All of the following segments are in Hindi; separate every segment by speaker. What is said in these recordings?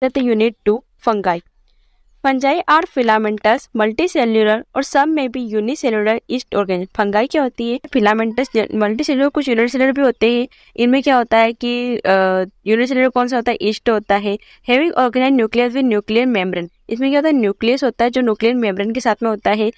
Speaker 1: that the unit to fungi. Fungi are filamentous multicellular और सब में भी यूनिसेल्यूलर ईस्ट ऑर्गेन फंगाई क्या होती है फिलामेंटस मल्टीसेल्यूलर कुछ यूनिसेल्यूलर भी होते हैं इनमें क्या होता है कि यूनिसेल्यूलर कौन सा होता है ईस्ट होता है having organise nucleus with nuclear membrane इसमें क्या होता है न्यूक्लियस होता है जो न्यूक्लियर मेम्ब्रेन के साथ में होता है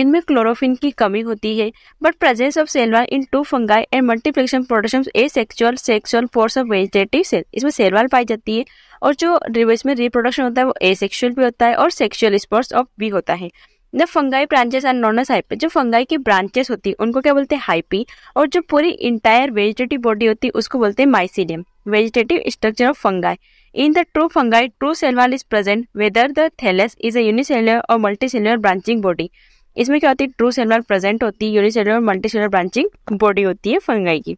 Speaker 1: इनमें क्लोरोफिन की कमी होती है but presence of cell wall in to fungi and multiplication production asexual sexual force of vegetative cell इसमें सेलवाल पाई जाती है और जो रिवर्स में रिप्रोडक्शन होता है वो सेक्शुअल भी होता है और सेक्शुअल स्पोर्ट्स ऑफ भी होता है the fungi branches and known as hyphae जो फंगाई की ब्रांचेस होती है उनको क्या बोलते हैं हाइपी और जो पूरी इंटायर वेजिटेटिव बॉडी होती है उसको बोलते हैं mycelium vegetative structure of fungi in the true fungi, true cell wall is present whether the thallus is a a और मल्टी multicellular ब्रांचिंग बॉडी इसमें क्या होती है ट्रू सेलवाल प्रेजेंट होती है यूनिसेलुलर और मल्टी मल्टीसेलुलर ब्रांचिंग बॉडी होती है फंगाई की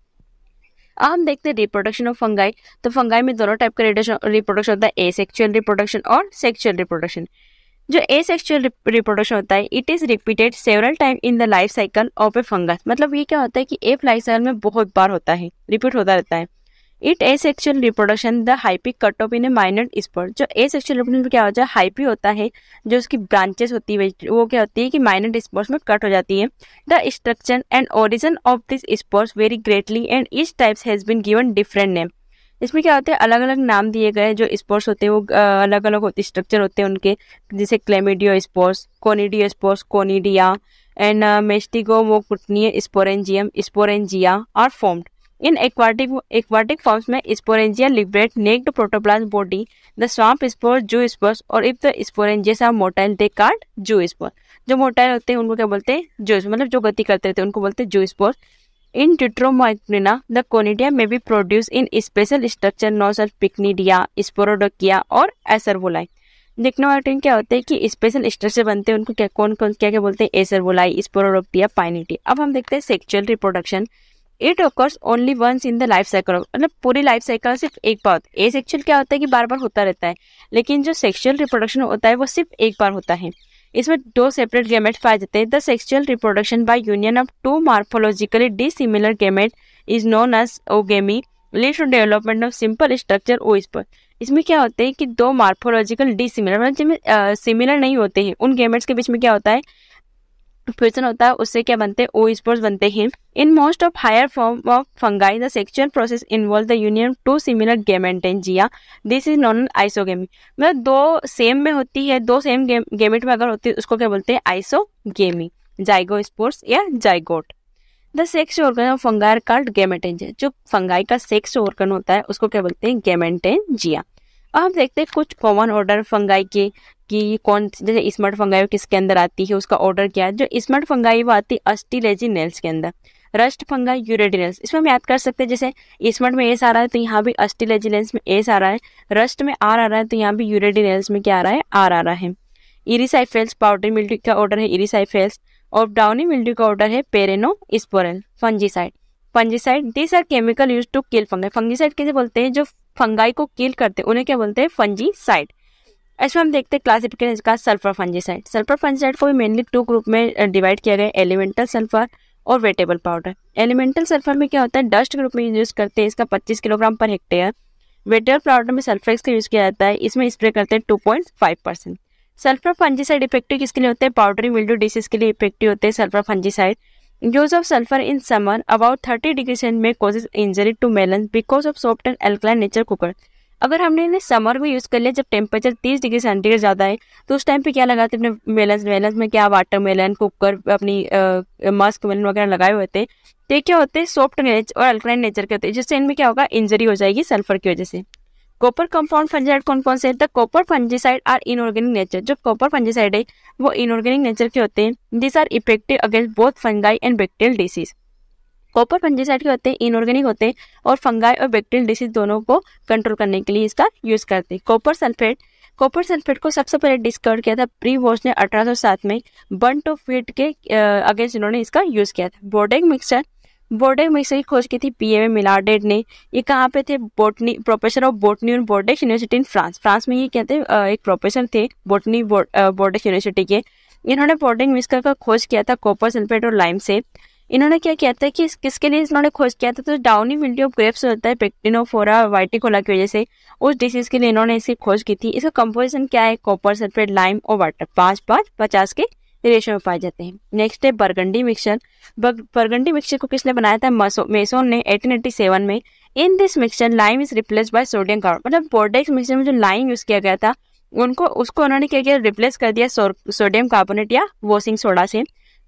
Speaker 1: अब हम देखते हैं रिप्रोडक्शन ऑफ फंगाई तो फंगाई में दोनों टाइप का रिप्रोडक्शन होता है ए सेक्चुअल रिप्रोडक्शन और सेक्चुअल रिप्रोडक्शन जो ए सेक्चुअल रिप्रोडक्शन होता है it is repeated several time in the life cycle of a fungus मतलब ये क्या होता है कि एक लाइफ साइकिल में बहुत बार होता है रिपीट होता रहता है it asexual reproduction the hyphae cut off in a minor spurt जो ए सेक्शन रिप्रोडक्शन में क्या होता है हाइपी होता है जो उसकी ब्रांचेस होती है वो क्या होती है कि माइनर स्पोर्ट्स में कट हो जाती है the structure and origin of this spores very greatly and this types has been given different name इसमें क्या होता है अलग अलग नाम दिए गए जो स्पोर्ट्स होते हैं वो अलग अलग होते स्ट्रक्चर होते हैं उनके जैसे chlamydospores conidiospores conidia and मेस्टिगो वो कुटनीय sporangium sporangia are formed in aquatic forms में sporangia liberate naked protoplast body the स्वाम्प spores, जू स्पोर्स और if the sporanges motile they called zoospore जो मोटाइल होते हैं उनको क्या बोलते हैं जू मतलब जो गति करते रहते हैं उनको बोलते हैं जू स्पोर्स इन ट्यूट्रोमाइक्निना द कोनिडिया में be produced in special structure known such पिकनीडिया स्पोरोडोकिया और एसरवोलाई निक्नोमाइटिन क्या होते हैं कि स्पेशल स्ट्रक्चर बनते हैं उनको क्या कौन कौन क्या क्या बोलते हैं एसरवोलाई स्पोरोडोकिया पाइनिटी अब हम देखते हैं sexual reproduction it occurs only once in the life cycle मतलब पूरी लाइफ साइकिल सिर्फ एक बार होता है ए सेक्चुअल क्या होता है कि बार बार होता रहता है लेकिन जो सेक्शुअल रिप्रोडक्शन होता है वो सिर्फ एक बार होता है इसमें दो सेपरेट गेमेट पाए जाते हैं the sexual reproduction by union of two morphologically dissimilar gamete is known as oogamy lead to development of simple structure oospore इसमें क्या होते हैं कि दो मार्फोलॉजिकल डिसिमिलर मतलब जिनमें सिमिलर नहीं होते हैं उन गेमेट्स के बीच में क्या होता है फ्यूजन होता है उससे क्या बनते हैं ओ स्पोर्स बनते हैं in most of higher form of fungi the sexual process involve the union two similar जिया दिस इज नॉन आइसोगेमी मतलब दो सेम में होती है दो सेम गेम गेमेट में अगर होती है उसको क्या बोलते हैं आइसोगेमी जाइगो स्पोर्ट्स या zygote the sex organ of fungi called gametangia जो फंगाई का सेक्स ऑर्गन होता है उसको क्या बोलते हैं गेमेंटेन जिया अब हम देखते हैं कुछ कॉमन ऑर्डर फंगाई के कि कौन जैसे स्मार्ट फंगाई किसके अंदर आती है उसका ऑर्डर क्या है जो स्मार्ट फंगाई वो आती है अस्टिलेजी नेल्स के अंदर रस्ट फंगा यूरेडिनेल्स इसमें हम याद कर सकते हैं जैसे स्मर्ट में एस आ रहा है तो यहाँ भी अस्टिलेजिलेंस में एस आ रहा है रस्ट में आर आ रहा है तो यहाँ भी यूरेडिनेल्स में क्या आ रहा है आर आ रहा है इरिसाइफेल्स पाउडर मिल्टी का ऑर्डर है इरिसाइफेल्स और डाउनी मिल्टी का ऑर्डर है Peronosporales fungicide fungicide this are chemical use to kill fungi fungicide कैसे बोलते हैं जो फंगाई को किल करते हैं उन्हें क्या बोलते हैं फंजी साइड इसमें हम देखते हैं क्लासिफिकेशन का सल्फर साइड सल्फर साइड को भी मेनली टू ग्रुप में डिवाइड किया गया एलिमेंटल सल्फर और वेटेबल पाउडर एलिमेंटल सल्फर में क्या होता है डस्ट ग्रुप में यूज़ करते हैं इसका पच्चीस किलोग्राम पर हेक्टेयर वेटेबल पाउडर में सल्फेक्स का यूज़ किया जाता है इसमें स्प्रे करते हैं two percent sulphur fungicide effective किसके लिए होते हैं पाउडरी मिल्डो डिसीज के लिए इफेक्टिव होते हैं sulphur fungicide Use of sulfur in summer about 30 degree cent may causes injury to melons because of soft and alkaline nature cooker. अगर हमने इन्हें समर में यूज़ कर लिया जब टेम्परेचर 30 डिग्री सेंटीग्रेड ज़्यादा है तो उस टाइम पे क्या लगाते हैं अपने मेलन मेलन में क्या वाटर मेलन कुकर अपनी मस्क मेलन वगैरह लगाए हुए थे तो क्या होते हैं सॉफ्ट नेचर और अल्क्राइन नेचर के होते हैं जिससे इनमें क्या होगा इंजरी हो जाएगी सल्फर की वजह से कॉपर कंपाउंड फंजीसाइड कौन कौन से हैं the copper fungicide are inorganic nature जो कॉपर फंजीसाइड है वो इनऑर्गेनिक नेचर के होते हैं this are effective against both fungi and bacterial disease copper fungicide के होते हैं इनऑर्गेनिक होते हैं और फंगाई और बैक्टीरियल डिसीज दोनों को कंट्रोल करने के लिए इसका यूज करते हैं कॉपर सल्फेट कॉपर सल्फेट को सबसे पहले डिस्कवर किया था प्री वॉश ने अठारह में बंट ऑफ फीट के अगेंस्ट इन्होंने इसका यूज किया था बोर्डिंग मिक्सचर बोर्डेक में ही खोज की थी पी ए मिलाडेड ने ये कहाँ पे थे बोटनी प्रोफेसर ऑफ बोटनी और Bordeaux university in France France में ये कहते हैं एक प्रोफेसर थे बोटनी बोर्डेक यूनिवर्सिटी के इन्होंने बोर्डेक मिस्कर का खोज किया था कॉपर सल्फेट और लाइम से इन्होंने क्या किया था कि किसके लिए इन्होंने खोज किया था तो डाउनी विंडियो ग्रेप्स होता है पेक्टिनोफोरा वाइटिकोला की वजह से उस डिसीज के लिए इन्होंने इसकी खोज की थी इसका कंपोजिशन क्या है कॉपर सल्फेट लाइम और वाटर पाँच पाँच पचास के रेशो में पाए जाते हैं नेक्स्ट है बर्गंडी मिक्सचर बर्गंडी मिक्सचर को किसने बनाया था मेसोन ने एटीन सेवन में in this mixture lime is replace by sodium carbonate मतलब बोर्डेक्स मिक्सचर में जो लाइम यूज किया गया था उनको उसको उन्होंने क्या किया रिप्लेस कर दिया सोडियम कार्बोनेट या वॉशिंग सोडा से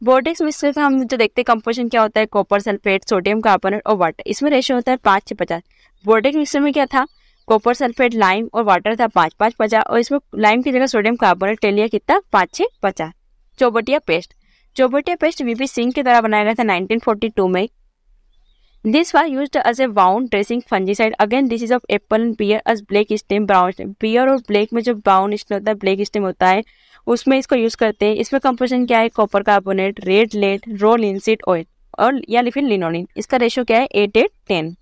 Speaker 1: बोर्डेक्स मिक्सचर का हम जो देखते हैं कंपोजिशन क्या होता है कॉपर सल्फेट सोडियम कार्बोनेट और वाटर इसमें रेशो होता है पाँच छः पचास बोर्डेक्स मिक्सचर में क्या था कॉपर सल्फेट लाइम और वाटर था पाँच पाँच पचास और इसमें लाइम की जगह सोडियम कार्बोनेट ले लिया कितना पाँच छः पचास Chaubattia paste Chaubattia paste VP Singh के द्वारा बनाया गया था 1942 में this was use as a wound dressing fungicide again this is of apple and pear as black stem brown stem pear और ब्लैक में जो ब्राउन स्टेम होता है ब्लैक स्टेम होता है उसमें इसको यूज करते हैं इसमें कंपोजिशन क्या है copper carbonate red lead raw linseed oil और या लिफिन लिनोलिन इसका रेशो क्या है eight eight ten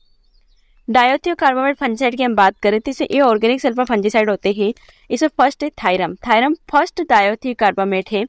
Speaker 1: dithiocarbamate fungicide की हम बात करें तो इसे ये ऑर्गेनिक सल्फर फंजीसाइड होते हैं इसमें फर्स्ट है thiram thiram first dithiocarbamate है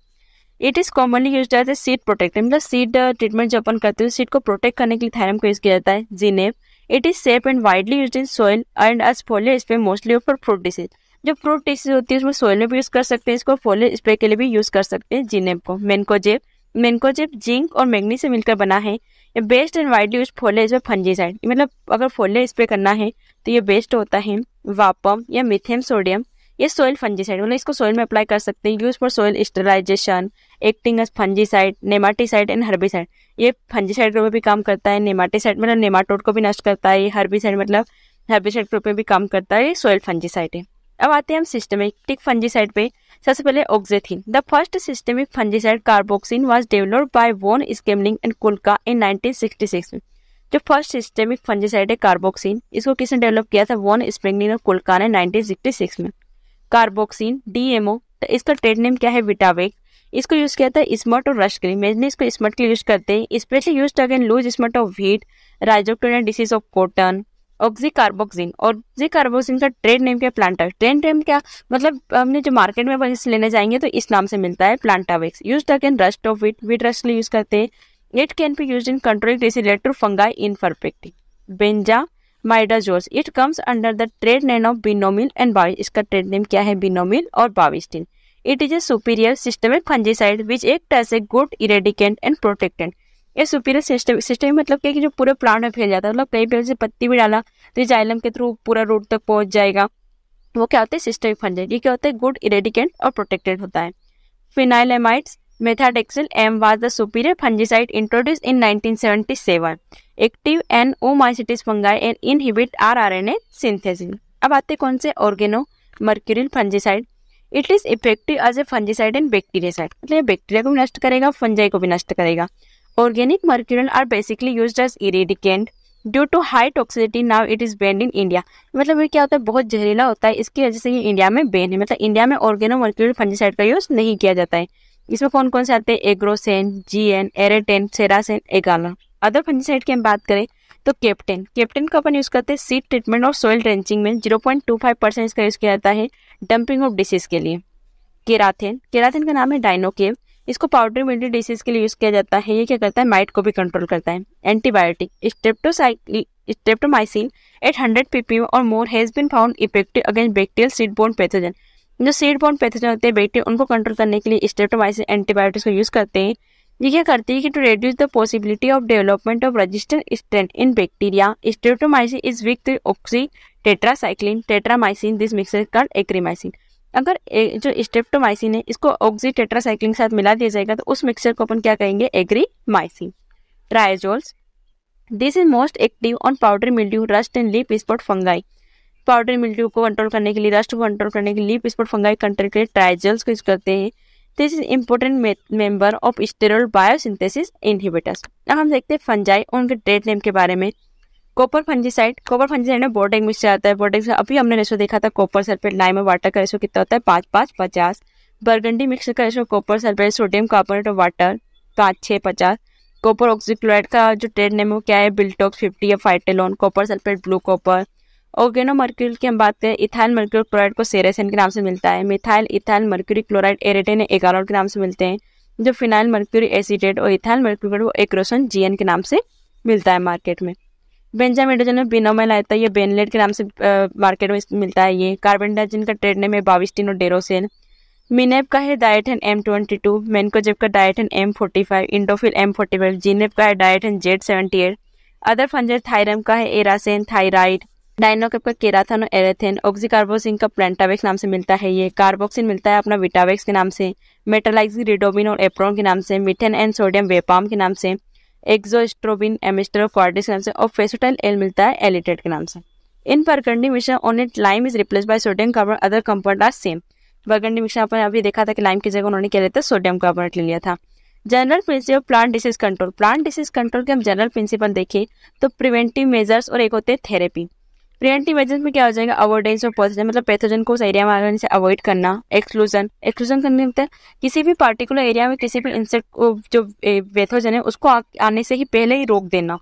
Speaker 1: it is commonly use as a seed protect मतलब सीट ट्रीटमेंट uh, जो अपन करते हैं सीट को प्रोटेक्ट करने के लिए थायरम को यूज़ किया जाता है zineb it is safe and widely use in soil and as foliar spray mostly for fruit disease जो फ्रूट डिसीज होती है उसमें सोयल में भी यूज़ कर सकते हैं इसको फोलियर स्प्रे के लिए भी यूज़ कर सकते हैं जीनेब को मेनकोजेब मेनकोजेब जिंक और मैगनी से मिलकर बना है ये best and widely use foliar spray fungicide मतलब अगर फोलियर स्प्रे करना है तो ये बेस्ट होता है वापम या मिथेम सोडियम ये सोयल फंजीसाइड मतलब इसको सोयल में अप्लाई कर सकते हैं use for soil sterilization acting as fungicide nematicide and herbicide ये फंजीसाइड मतलब मतलब रूप में भी काम करता है नेमाटीसाइड मतलब नेमाटोड को भी नष्ट करता है ये हर्बीसाइड मतलब हर्बीसाइड रूप में भी काम करता है सोयल फंजीसाइड है अब आते हैं हम सिस्टमेटिक फंजीसाइड पे सबसे पहले oxathiin the first systemic fungicide carboxin was developed by von Schmeling and Kulka in nineteen में जो फर्स्ट सिस्टमिक फंजीसाइड है कार्बोक्सिन इसको किसने डेवलप किया था वॉन स्प्रिंगलिंग और कुलका ने नाइनटीन में कार्बोक्सिन डीएमओ तो इसका ट्रेड नेम क्या है विटावेक इसको यूज़ किया था स्मर्ट और रश के लिए मेजली इसको स्मर्ट के लिए यूज करते हैं specially use again loose smut of wheat rhizoctonia disease of cotton oxy carboxin जी कार्बोक्सिन का ट्रेड नेम क्या प्लांटा ट्रेड नेम क्या मतलब हमने जो मार्केट में वहीं लेने जाएंगे तो इस नाम से मिलता है Plantvax use again rust of wheat wheat rust use करते हैं it can be use in control this fungi in perfecting benzimidazoles it comes under the trade name of benomyl and बाविस इसका ट्रेड नेम क्या है बिनोमिल और Bavistin it is a superior systemic fungicide which act as a good eradicant and protectant ये सुपीरियर सिस्टम सिस्टम मतलब क्या कि जो पूरे प्लांट में फैल जाता है मतलब कहीं पेड़ से पत्ती भी डाला तो ये जाइलम के थ्रू पूरा रूट तक पहुंच जाएगा वो क्या होता है सिस्टमिक फंजाइड ये क्या होता है गुड इरेडिकेंट और प्रोटेक्टेड होता है phenylamides metalaxyl M was the superior fungicide introduce in nineteen seventy seven active and oomycetes fungi and inhibit a synthesis अब आते कौन से organo mercurial fungicide it is effective as a fungicide and bactericide मतलब ये बैक्टीरिया को भी नष्ट करेगा फंजाई को भी नष्ट करेगा organic mercurial are basically use as eradicant due to high toxicity now it is banned in India मतलब ये क्या होता है बहुत जहरीला होता है इसकी वजह से ये इंडिया में बैन है मतलब इंडिया में ऑर्गेनो मर्क्यूरल फंजीसाइड का यूज़ नहीं किया जाता है इसमें कौन कौन से आते हैं Agrosan G N Aretan Ceresan Agallol other fungicide की हम बात करें तो कैप्टन कैप्टन का अपन यूज़ करते हैं सीड ट्रीटमेंट और सोयल ड्रेंचिंग में zero point two five percent इसका यूज़ किया जाता है डंपिंग ऑफ डिसीज के लिए केराथेन केराथेन का नाम है डाइनोकेव इसको पाउडर मिल्टी डिसीज के लिए यूज़ किया जाता है ये क्या करता है माइट को भी कंट्रोल करता है antibiotic streptocycline streptomycin at hundred PP और more has been found effective against bacterial seed borne pathogen जो सीड बोन पैथोजन होते हैं बैक्टीरिया उनको कंट्रोल करने के लिए स्टेप्टोमाइसिन एंटीबायोटिक्स को यूज़ करते हैं ये क्या करती है कि to reduce the possibility of development of resistant strain in bacteria streptomycin is विक oxy tetracycline terramycin this mixture called agrimycin अगर जो स्टेप्टोमाइसिन है इसको ऑक्सी टेट्रासाइक्लिन के साथ मिला दिया जाएगा तो उस मिक्सर को अपन क्या कहेंगे agrimycin triazoles this is most active on powder mildew rust and leaf spot fungi powder mildew को कंट्रोल करने के लिए रस्ट को कंट्रोल करने के लिए लीप स्पॉट फंगाई कंट्रोल के लिए ट्राइजल्स को यूज करते हैं this is important member of sterol biosynthesis inhibitors अब हम देखते हैं फंजाई उनके ट्रेड नेम के बारे में कॉपर फंजीसाइड कॉपर फंजीसाइड में बोर्डिंग मिक्स आता है बोर्डिंग अभी हमने रेशो देखा था कॉपर सल्फेट लाइम और वाटर का रेशो कितना होता है पाँच पाँच पचास बर्गंडी मिक्स का ratio copper sulphate sodium carbonate और वाटर पाँच छः पचास कॉपर ऑक्सीक्लोराइड का जो ट्रेड नेम वो क्या है बिल्टॉक्स फिफ्टी या Fytolan copper sulphate blue copper organo mercurial की हम बात करें इथाइल मर्क्यूल क्लोराइड को सेरेसन के नाम से मिलता है methyl ethyl mercury chloride Aretan Agallol के नाम से मिलते हैं जो फिनाइल मर्क्यूरी एसिडेट और इथाइल मर्क्यूल वो एक्रोसन जीएन के नाम से मिलता है मार्केट में बेंजामिडोजन में बिनोमेल आता है ये बेनलेट के नाम से मार्केट में मिलता है ये कार्बन डाइजिन का ट्रेड नेम है बाविस्टिन और डेरोसेन मिनेप का है Dithane M twenty two mancozeb का Dithane M forty five Indofil M forty five zineb का है Dithane Z seventy eight other fungi thiram का है एरासेन थायराइड के का केराथन और एरेथेन ऑक्सीकार्बोसिन का प्लेटावेक्स नाम से मिलता है ये कार्बोक्सिन मिलता है अपना विटावेक्स के नाम से मेटालाइक्सिन रिडोबिन और एप्रोन के नाम से मिथेन एंड सोडियम वेपाम के नाम से एक्जोस्ट्रोबिन एमिस्टर फॉर्डिस के नाम से और फेसोटाइल एल मिलता है एलिटेट के नाम से इन बर्गंडी मिश्रण on it lime is replace by sodium carbon other compound are same Burgundy मिश्रण आपने अभी देखा था कि लाइम की जगह उन्होंने क्या लेता सोडियम कार्बोनेट ले लिया था general principle plant disease control plant disease control के हम जनरल प्रिंसिपल देखें तो प्रिवेंटिव मेजर्स और एक होते हैं थेरेपी प्रेजेंट इमरजेंस में क्या हो जाएगा अवॉइडेंस और पॉजिटिव मतलब पैथोजन को उस एरिया में आने से अवॉइड करना एक्सक्लूजन एक्सक्लूजन करने मतलब किसी भी पार्टिकुलर एरिया में किसी भी इंसेक्ट को जो पैथोजन है उसको आने से ही पहले ही रोक देना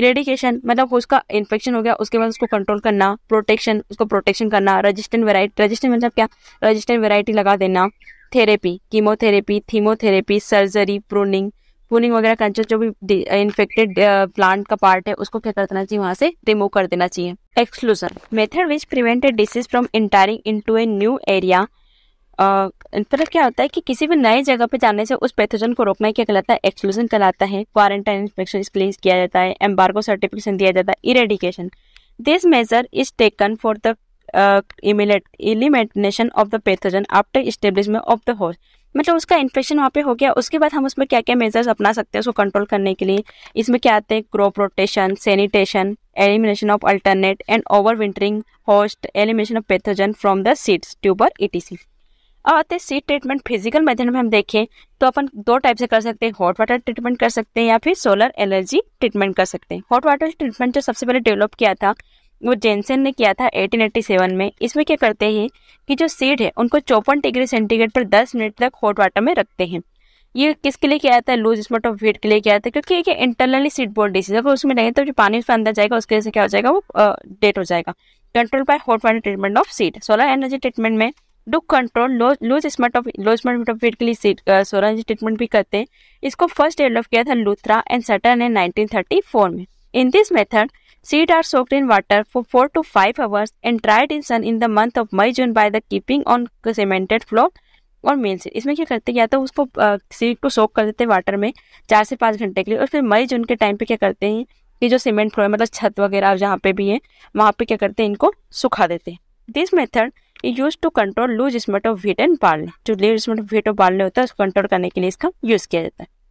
Speaker 1: इरेडिकेशन मतलब उसका इन्फेक्शन हो गया उसके बाद उसको कंट्रोल करना प्रोटेक्शन उसको प्रोटेक्शन करना रजिस्टेंट वेराइटी रजिस्टेंट मतलब क्या रजिस्टेंट वेराइटी लगा देना therapy chemotherapy thermotherapy surgery pruning pruning वगैरह कंचर जो भी इन्फेक्टेड प्लांट uh, uh, का पार्ट है उसको क्या करना चाहिए वहां से रिमूव कर देना चाहिए exclusion method which prevented disease from entering into a new area मतलब क्या होता है कि किसी भी नए जगह पे जाने से उस पैथोजन को रोकना क्या कहलाता है एक्सक्लूजन कहलाता है क्वारंटाइन इंस्पेक्शन प्लेस किया जाता है एम्बार्गो सर्टिफिकेशन दिया जाता है eradication this measure is taken for the elimination of the pathogen after establishment of the host मतलब उसका इन्फेक्शन वहाँ पे हो गया उसके बाद हम उसमें क्या क्या मेजर्स अपना सकते हैं उसको कंट्रोल करने के लिए इसमें क्या आते हैं crop rotation sanitation elimination of alternate and overwintering host elimination of pathogen from the seeds tuber ई और आते हैं सीड ट्रीटमेंट फिजिकल मेथड में हम देखें तो अपन दो टाइप से कर सकते हैं हॉट वाटर ट्रीटमेंट कर सकते हैं या फिर सोलर एलर्जी ट्रीटमेंट कर सकते हैं हॉट वाटर ट्रीटमेंट जो सबसे पहले डेवलप किया था वो जेनसेन ने किया था 1887 में इसमें क्या करते हैं कि जो सीड है उनको चौपन डिग्री सेंटीग्रेड पर 10 मिनट तक हॉट वाटर में रखते हैं ये किसके लिए किया जाता है लूज स्मॉट ऑफ वेट के लिए किया जाता है क्योंकि ये इंटरनली सीड बोर्ड डिसीज अगर उसमें नहीं तो जो पानी उसके अंदर जाएगा उसके वजह से क्या हो जाएगा वो डेट हो जाएगा control by hot water treatment of seed solar energy treatment में डू control loose smut of loose smut of wheat के लिए सीड सोलर एनर्जी ट्रीटमेंट भी करते हैं इसको फर्स्ट डेवलप किया था लूथरा एंड सटर ने नाइनटीन में in this method Seeds are soaked in water for 4 to 5 hours and dried in sun in the month of May June by the keeping on cemented floor और मेन सीड इसमें क्या करते हैं या तो उसको सीड को सोक कर देते हैं वाटर में चार से पाँच घंटे के लिए और फिर मई जून के टाइम पे क्या करते हैं कि जो सीमेंट फ्लोर मतलब छत वगैरह जहाँ पे भी है वहाँ पे क्या करते हैं इनको सुखा देते हैं this method is use to control loose smut of wheat and barley जो लूज स्मेट ऑफ वीट और बार्ले होता है उसको कंट्रोल करने के लिए इसका यूज़ किया जाता है